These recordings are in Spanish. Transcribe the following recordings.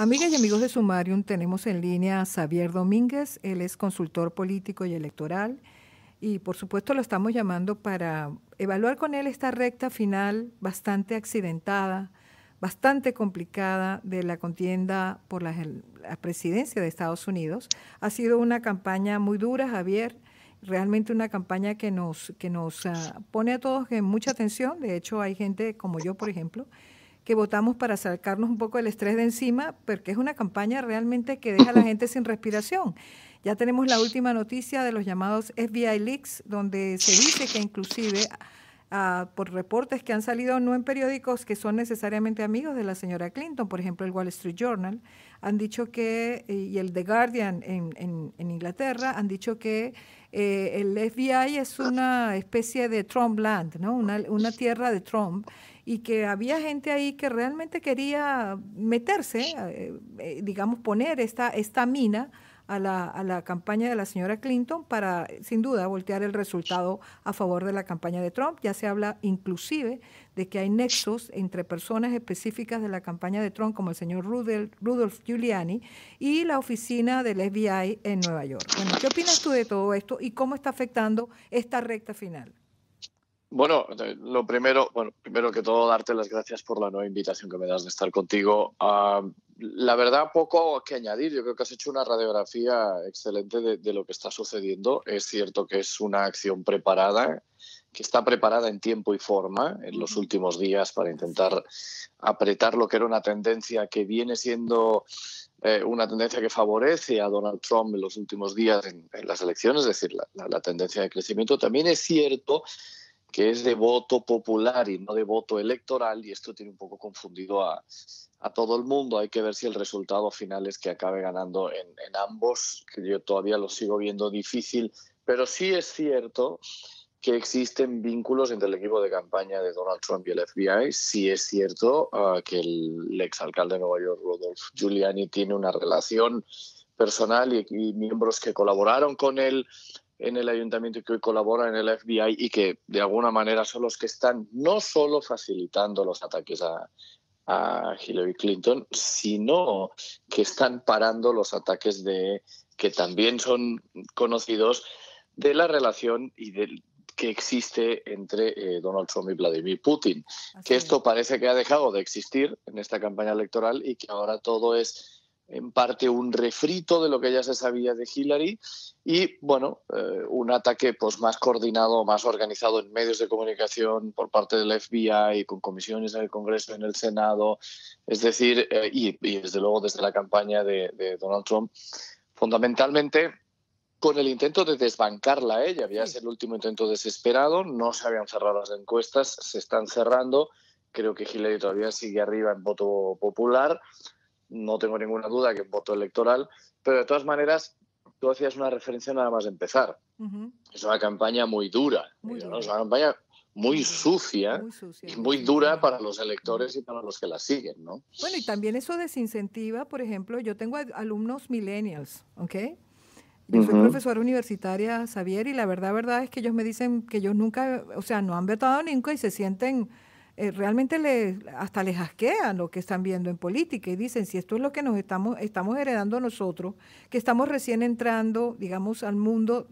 Amigas y amigos de Sumarium, tenemos en línea a Xavier Domínguez, él es consultor político y electoral y por supuesto lo estamos llamando para evaluar con él esta recta final bastante accidentada, bastante complicada de la contienda por la, presidencia de Estados Unidos. Ha sido una campaña muy dura, Javier, realmente una campaña que nos, que nos ah, pone a todos en mucha tensión. De hecho, hay gente como yo, por ejemplo, que votamos para sacarnos un poco el estrés de encima, porque es una campaña realmente que deja a la gente sin respiración. Ya tenemos la última noticia de los llamados FBI leaks, donde se dice que inclusive por reportes que han salido no en periódicos que son necesariamente amigos de la señora Clinton, por ejemplo el Wall Street Journal, han dicho que, eh, y el The Guardian en, en, Inglaterra, han dicho que eh, el FBI es una especie de Trump Land, Una, una, tierra de Trump, y que había gente ahí que realmente quería meterse, eh, digamos, poner esta, esta mina a la, a la campaña de la señora Clinton para, sin duda, voltear el resultado a favor de la campaña de Trump. Ya se habla inclusive de que hay nexos entre personas específicas de la campaña de Trump, como el señor Rudel Rudolf Giuliani, y la oficina del FBI en Nueva York. Bueno, ¿qué opinas tú de todo esto y cómo está afectando esta recta final? Bueno, eh, lo primero, primero que todo, darte las gracias por la nueva invitación que me das de estar contigo. Ah, la verdad, poco que añadir. Yo creo que has hecho una radiografía excelente de, lo que está sucediendo. Es cierto que es una acción preparada, que está preparada en tiempo y forma en los últimos días para intentar apretar lo que era una tendencia que viene siendo eh, una tendencia que favorece a Donald Trump en los últimos días en, las elecciones, es decir, la, tendencia de crecimiento. También es cierto que es de voto popular y no de voto electoral, y esto tiene un poco confundido a, a todo el mundo. Hay que ver si el resultado final es que acabe ganando en, en ambos, que yo todavía lo sigo viendo difícil, pero sí es cierto que existen vínculos entre el equipo de campaña de Donald Trump y el FBI. Sí es cierto ah, que el exalcalde de Nueva York, Rudolph Giuliani, tiene una relación personal y miembros que colaboraron con él en el ayuntamiento que hoy colabora en el FBI y que de alguna manera son los que están no solo facilitando los ataques a, Hillary Clinton, sino que están parando los ataques de que también son conocidos de la relación y del que existe entre eh, Donald Trump y Vladimir Putin. que esto parece que ha dejado de existir en esta campaña electoral y que ahora todo es en parte un refrito de lo que ya se sabía de Hillary y, bueno, eh, un ataque pues, más coordinado, más organizado en medios de comunicación por parte del FBI, y con comisiones en el Congreso, en el Senado, es decir, eh, y, desde luego desde la campaña de, Donald Trump, fundamentalmente con el intento de desbancarla ella. Había sido el último intento desesperado, no se habían cerrado las encuestas, se están cerrando. Creo que Hillary todavía sigue arriba en voto popular no tengo ninguna duda que voto electoral, pero de todas maneras, tú hacías una referencia nada más de empezar. Es una campaña muy dura, muy es muy sucia, muy y muy dura para los electores y para los que la siguen, ¿no? Bueno, y también eso desincentiva, por ejemplo, yo tengo alumnos millennials, ¿ok? Yo soy profesora universitaria, Xavier, y la verdad, verdad es que ellos me dicen que ellos nunca, o sea, no han vetado nunca y se sienten eh, realmente hasta les asquean lo que están viendo en política y dicen, si esto es lo que nos estamos, estamos heredando nosotros, que estamos recién entrando, digamos, al mundo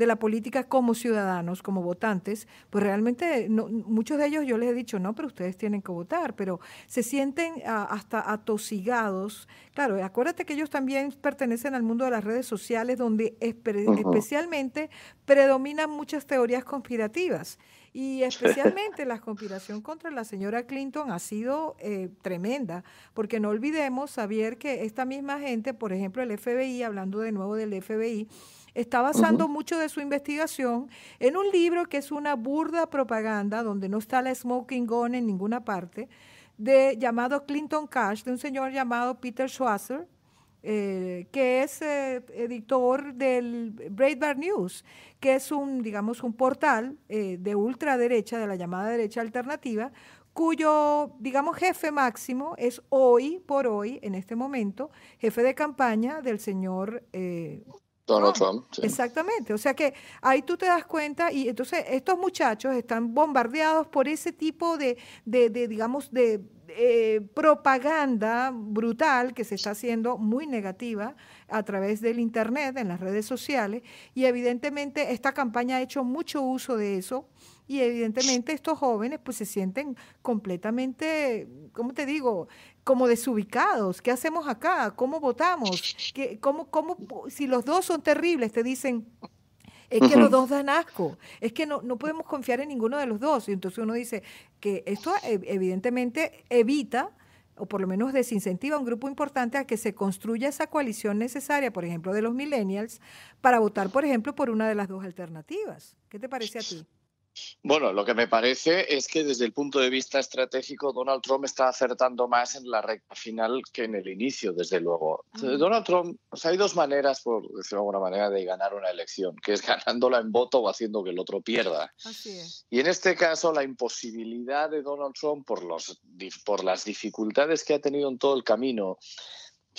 de la política como ciudadanos, como votantes, pues realmente muchos de ellos yo les he dicho, no, pero ustedes tienen que votar, pero se sienten ah, hasta atosigados. Claro, acuérdate que ellos también pertenecen al mundo de las redes sociales, donde especialmente predominan muchas teorías conspirativas. Y especialmente la conspiración contra la señora Clinton ha sido eh, tremenda, porque no olvidemos, Javier, que esta misma gente, por ejemplo, el FBI, hablando de nuevo del FBI, está basando mucho de su investigación en un libro que es una burda propaganda, donde no está la smoking gun en ninguna parte, de llamado Clinton Cash, de un señor llamado Peter Schwasser, eh, que es eh, editor del Breitbart News, que es un, digamos, un portal eh, de ultraderecha, de la llamada derecha alternativa, cuyo, digamos, jefe máximo es hoy por hoy, en este momento, jefe de campaña del señor Donald Trump. Exactamente. O sea que ahí tú te das cuenta y entonces estos muchachos están bombardeados por ese tipo de, de, digamos, de eh, propaganda brutal que se está haciendo muy negativa a través del Internet, en las redes sociales. Y evidentemente esta campaña ha hecho mucho uso de eso. Y evidentemente estos jóvenes pues se sienten completamente, ¿cómo te digo? como desubicados. ¿Qué hacemos acá? ¿Cómo votamos? ¿Qué, cómo, cómo, si los dos son terribles, te dicen, es que los dos dan asco, es que no, no, podemos confiar en ninguno de los dos. Y entonces uno dice que esto eh, evidentemente evita o por lo menos desincentiva a un grupo importante a que se construya esa coalición necesaria, por ejemplo, de los millennials, para votar, por ejemplo, por una de las dos alternativas. ¿Qué te parece a ti? Bueno, lo que me parece es que desde el punto de vista estratégico Donald Trump está acertando más en la recta final que en el inicio, desde luego. Ah. Donald Trump, hay dos maneras, por decirlo de alguna manera, de ganar una elección, que es ganándola en voto o haciendo que el otro pierda. Y en este caso, la imposibilidad de Donald Trump por, los, por las dificultades que ha tenido en todo el camino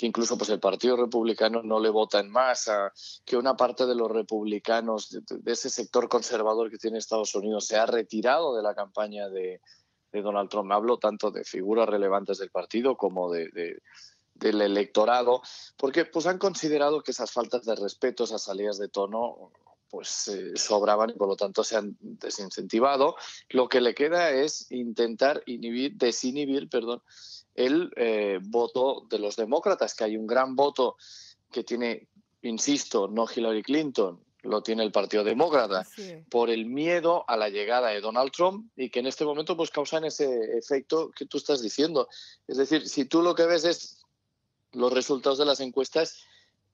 incluso pues, el Partido Republicano no le vota en masa, que una parte de los republicanos, de, ese sector conservador que tiene Estados Unidos, se ha retirado de la campaña de, Donald Trump. Hablo tanto de figuras relevantes del partido como de, del electorado, porque pues, han considerado que esas faltas de respeto, esas salidas de tono, pues eh, sobraban y por lo tanto se han desincentivado. Lo que le queda es intentar inhibir, desinhibir, perdón, el eh, voto de los demócratas, que hay un gran voto que tiene, insisto, no Hillary Clinton, lo tiene el Partido Demócrata, por el miedo a la llegada de Donald Trump y que en este momento pues causan ese efecto que tú estás diciendo. Es decir, si tú lo que ves es los resultados de las encuestas,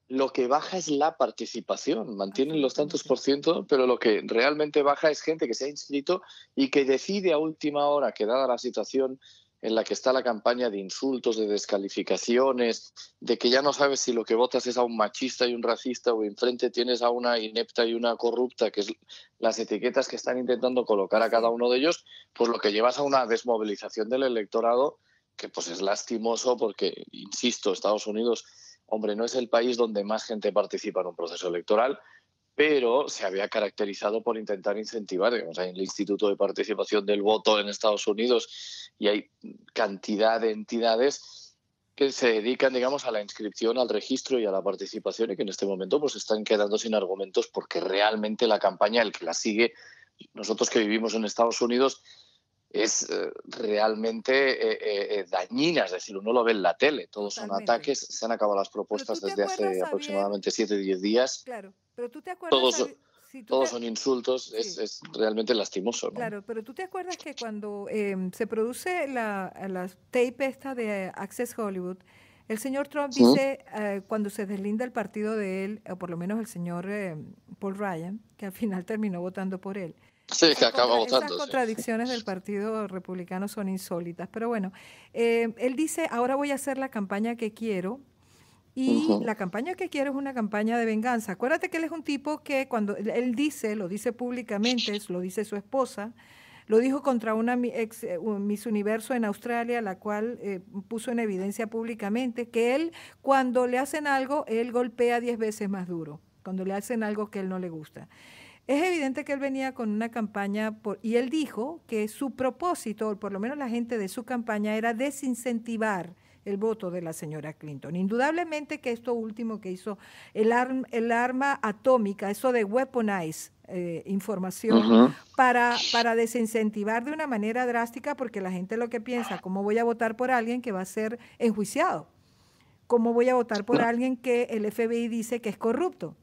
lo que baja es la participación, mantienen los tantos por ciento, pero lo que realmente baja es gente que se ha inscrito y que decide a última hora que dada la situación en la que está la campaña de insultos, de descalificaciones, de que ya no sabes si lo que votas es a un machista y un racista o enfrente tienes a una inepta y una corrupta, que es las etiquetas que están intentando colocar a cada uno de ellos, pues lo que llevas a una desmovilización del electorado, que pues es lastimoso porque, insisto, Estados Unidos, hombre, no es el país donde más gente participa en un proceso electoral, pero se había caracterizado por intentar incentivar. Digamos, hay el Instituto de Participación del Voto en Estados Unidos y hay cantidad de entidades que se dedican, digamos, a la inscripción, al registro y a la participación y que en este momento pues están quedando sin argumentos porque realmente la campaña, el que la sigue, nosotros que vivimos en Estados Unidos, es eh, realmente eh, eh, dañina, es decir, uno lo ve en la tele, todos son ataques, se han acabado las propuestas desde hace aproximadamente 7 o 10 días. Claro, pero tú te acuerdas... Todos, todos son insultos, es, realmente lastimoso. ¿no? Claro, pero tú te acuerdas que cuando em, se produce la, la, tape esta de Access Hollywood, el señor Trump dice, cuando se deslinda el partido de él, o por lo menos el señor em, Paul Ryan, que al final terminó votando por él, Sí, que acaba votando. Las contradicciones del Partido Republicano son insólitas. Pero bueno, eh, él dice, ahora voy a hacer la campaña que quiero. Y la campaña que quiero es una campaña de venganza. Acuérdate que él es un tipo que cuando él dice, lo dice públicamente, lo dice su esposa, lo dijo contra una ex, eh, un Miss Universo en Australia, la cual eh, puso en evidencia públicamente que él, cuando le hacen algo, él golpea diez veces más duro, cuando le hacen algo que él no le gusta. Es evidente que él venía con una campaña por, y él dijo que su propósito, o por lo menos la gente de su campaña, era desincentivar el voto de la señora Clinton. Indudablemente que esto último que hizo, el, el arma atómica, eso de weaponize eh, información, para, para desincentivar de una manera drástica, porque la gente lo que piensa, ¿cómo voy a votar por alguien que va a ser enjuiciado? ¿Cómo voy a votar por alguien que el FBI dice que es corrupto?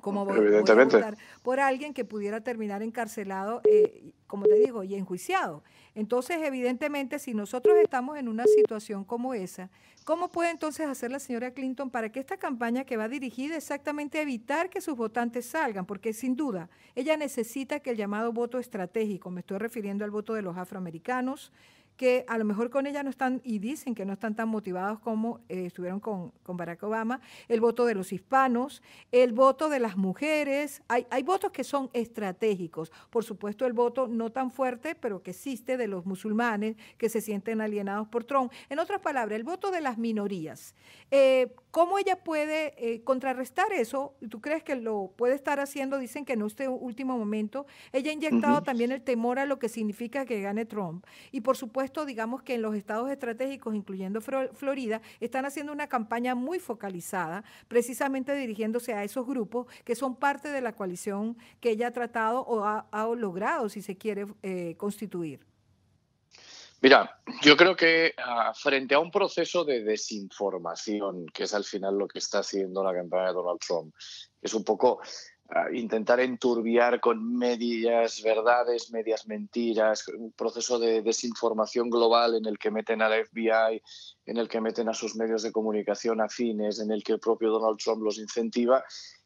como votar por alguien que pudiera terminar encarcelado, eh, como te digo, y enjuiciado. Entonces, evidentemente, si nosotros estamos en una situación como esa, ¿cómo puede entonces hacer la señora Clinton para que esta campaña que va dirigida exactamente a evitar que sus votantes salgan? Porque sin duda, ella necesita que el llamado voto estratégico, me estoy refiriendo al voto de los afroamericanos, que a lo mejor con ella no están y dicen que no están tan motivados como eh, estuvieron con, Barack Obama, el voto de los hispanos, el voto de las mujeres, hay, votos que son estratégicos, por supuesto el voto no tan fuerte, pero que existe de los musulmanes que se sienten alienados por Trump. En otras palabras, el voto de las minorías. Eh, ¿Cómo ella puede eh, contrarrestar eso? ¿Tú crees que lo puede estar haciendo? Dicen que en este último momento. Ella ha inyectado también el temor a lo que significa que gane Trump. Y por supuesto, digamos que en los estados estratégicos, incluyendo Florida, están haciendo una campaña muy focalizada, precisamente dirigiéndose a esos grupos que son parte de la coalición que ella ha tratado o ha, logrado, si se quiere, eh, constituir. Mira, yo creo que ah, frente a un proceso de desinformación, que es al final lo que está haciendo la campaña de Donald Trump, es un poco ah, intentar enturbiar con medias verdades, medias mentiras, un proceso de desinformación global en el que meten al FBI, en el que meten a sus medios de comunicación afines, en el que el propio Donald Trump los incentiva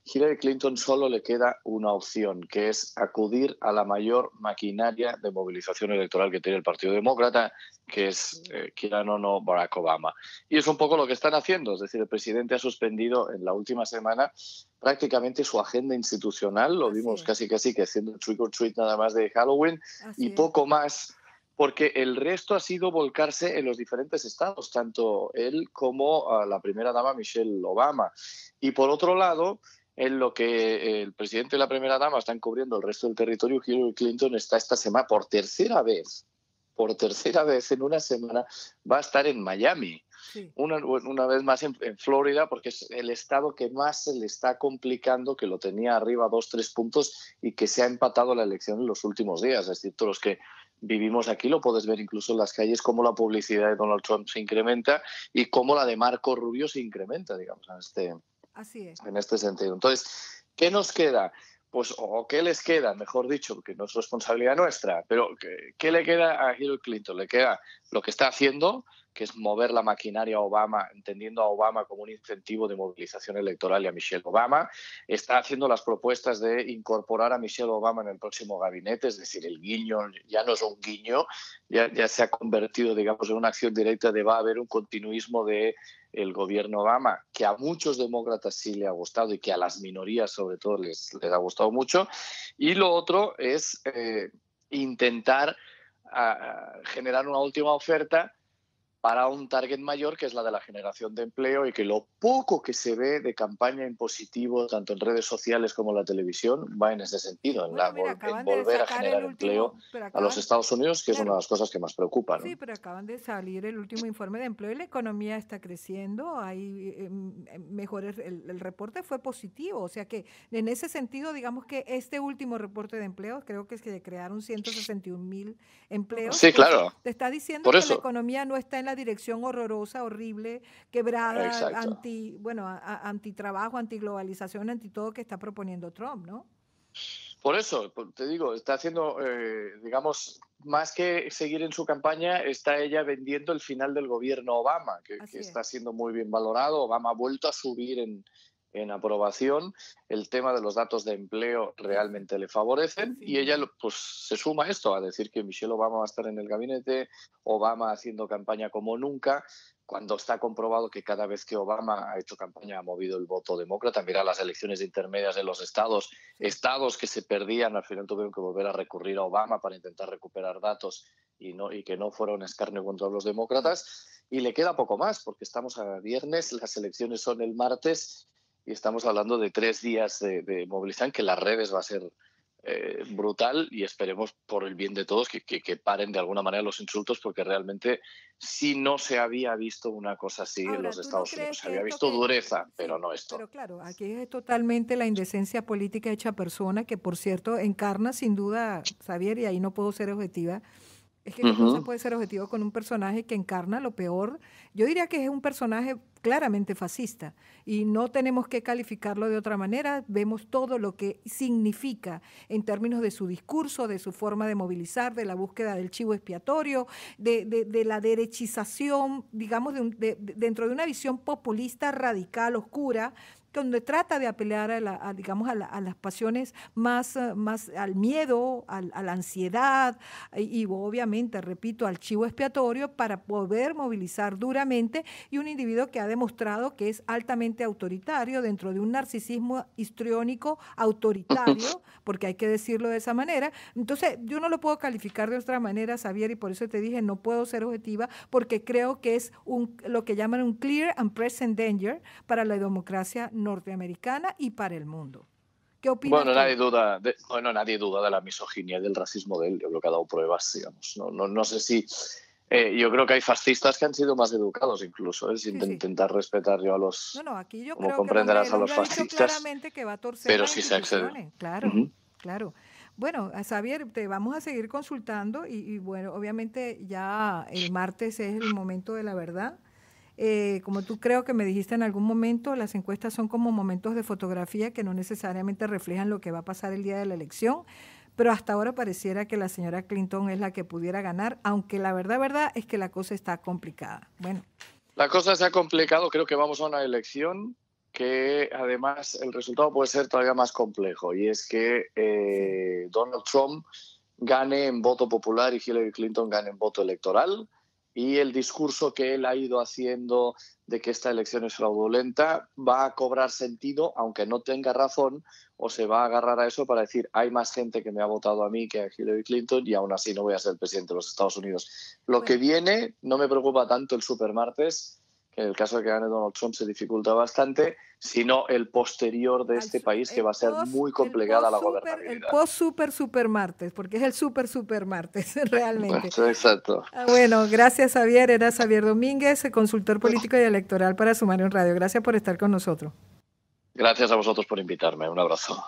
Hillary Clinton solo le queda una opción, que es acudir a la mayor maquinaria de movilización electoral que tiene el Partido Demócrata, que es, eh, quieran o no, Barack Obama. Y es un poco lo que están haciendo, es decir, el presidente ha suspendido en la última semana prácticamente su agenda institucional, lo vimos casi casi que haciendo trick or treat nada más de Halloween y poco más porque el resto ha sido volcarse en los diferentes estados, tanto él como la primera dama Michelle Obama. Y por otro lado, en lo que eh, el presidente y la primera dama están cubriendo el resto del territorio, Hillary Clinton está esta semana por tercera vez, por tercera vez en una semana, va a estar en Miami. Una, una, vez más en, Florida, porque es el estado que más se le está complicando, que lo tenía arriba dos, tres puntos y que se ha empatado la elección en los últimos días. Es decir, todos los que vivimos aquí lo puedes ver incluso en las calles, cómo la publicidad de Donald Trump se incrementa y cómo la de Marco Rubio se incrementa, digamos, en este, Así es. En este sentido. Entonces, ¿qué nos queda? Pues, o qué les queda, mejor dicho, porque no es responsabilidad nuestra, pero ¿qué, qué le queda a Hillary Clinton? Le queda lo que está haciendo, que es mover la maquinaria a Obama, entendiendo a Obama como un incentivo de movilización electoral y a Michelle Obama, está haciendo las propuestas de incorporar a Michelle Obama en el próximo gabinete, es decir, el guiño ya no es un guiño, ya, se ha convertido, digamos, en una acción directa de va a haber un continuismo de el gobierno Obama, que a muchos demócratas sí le ha gustado y que a las minorías sobre todo les, les ha gustado mucho. Y lo otro es eh, intentar generar una última oferta para un target mayor que es la de la generación de empleo y que lo poco que se ve de campaña en positivo, tanto en redes sociales como en la televisión, va en ese sentido, en, la, volver a generar empleo a los Estados Unidos, que es una de las cosas que más preocupa. Sí, pero acaban de salir el último informe de empleo y la economía está creciendo, hay eh, mm, eh, mejores, el, reporte fue positivo, o sea que en ese sentido, digamos que este último reporte de empleo, creo que es que crearon 161 mil empleos. Sí, claro. Te está diciendo que la economía no está en la dirección horrorosa, horrible, quebrada, anti, bueno, anti antitrabajo, antiglobalización, anti todo que está proponiendo Trump, ¿no? Por eso, te digo, está haciendo, eh, digamos, más que seguir en su campaña, está ella vendiendo el final del gobierno Obama, que está siendo muy bien valorado. Obama ha vuelto a subir en, en aprobación, el tema de los datos de empleo realmente le favorecen y ella pues se suma a esto, a decir que Michelle Obama va a estar en el gabinete, Obama haciendo campaña como nunca, cuando está comprobado que cada vez que Obama ha hecho campaña ha movido el voto demócrata. Mira las elecciones intermedias de los estados, estados que se perdían, al final tuvieron que volver a recurrir a Obama para intentar recuperar datos y, que no fueron un escarnio contra los demócratas. Y le queda poco más, porque estamos a viernes, las elecciones son el martes y estamos hablando de tres días de, de que las redes va a ser eh, brutal y esperemos por el bien de todos que, paren de alguna manera los insultos porque realmente si no se había visto una cosa así en los Estados Unidos, se había visto dureza, pero no esto. Pero claro, aquí es totalmente la indecencia política hecha persona que por cierto encarna sin duda, Xavier, y ahí no puedo ser objetiva, es que no se puede ser objetivo con un personaje que encarna lo peor. Yo diría que es un personaje claramente fascista y no tenemos que calificarlo de otra manera. Vemos todo lo que significa en términos de su discurso, de su forma de movilizar, de la búsqueda del chivo expiatorio, de, de, la derechización, digamos, de dentro de una visión populista radical, oscura, donde trata de apelar a, digamos, a, las pasiones más, eh, más al miedo, a, la ansiedad eh, y, obviamente, repito, al chivo expiatorio para poder movilizar duramente y un individuo que ha demostrado que es altamente autoritario dentro de un narcisismo histriónico autoritario, porque hay que decirlo de esa manera. Entonces, yo no lo puedo calificar de otra manera, Xavier, y por eso te dije, no puedo ser objetiva porque creo que es un, lo que llaman un clear and present danger para la democracia norteamericana y para el mundo. ¿Qué opinas? Bueno, nadie duda, de, bueno, nadie duda de la misoginia y del racismo de él, yo creo que ha dado pruebas, digamos. No, no, sé si eh, yo creo que hay fascistas que han sido más educados incluso, ¿eh? sin intentar respetar yo a los... Bueno, aquí yo como comprenderás que a los fascistas. va a pero sí se excede. Eh, claro, claro. Bueno, Xavier, te vamos a seguir consultando y, bueno, obviamente ya el martes es el momento de la verdad. Eh, como tú creo que me dijiste en algún momento, las encuestas son como momentos de fotografía que no necesariamente reflejan lo que va a pasar el día de la elección, pero hasta ahora pareciera que la señora Clinton es la que pudiera ganar, aunque la verdad, verdad es que la cosa está complicada. Bueno. La cosa se ha complicado, creo que vamos a una elección que además el resultado puede ser todavía más complejo y es que eh, Donald Trump gane en voto popular y Hillary Clinton gane en voto electoral y el discurso que él ha ido haciendo de que esta elección es fraudulenta va a cobrar sentido, aunque no tenga razón, o se va a agarrar a eso para decir, hay más gente que me ha votado a mí que a Hillary Clinton y aún así no voy a ser presidente de los Estados Unidos. Lo que viene no me preocupa tanto el supermartes, en el caso de que gane Donald Trump se dificulta bastante, sino el posterior de este país, que va a ser muy complicada la gobernabilidad. el post-super, super martes, porque es el súper súper martes, realmente. Pues, exacto. Ah, bueno, gracias Javier. Era Javier Domínguez, consultor político y electoral para Sumario Radio. Gracias por estar con nosotros. Gracias a vosotros por invitarme. Un abrazo.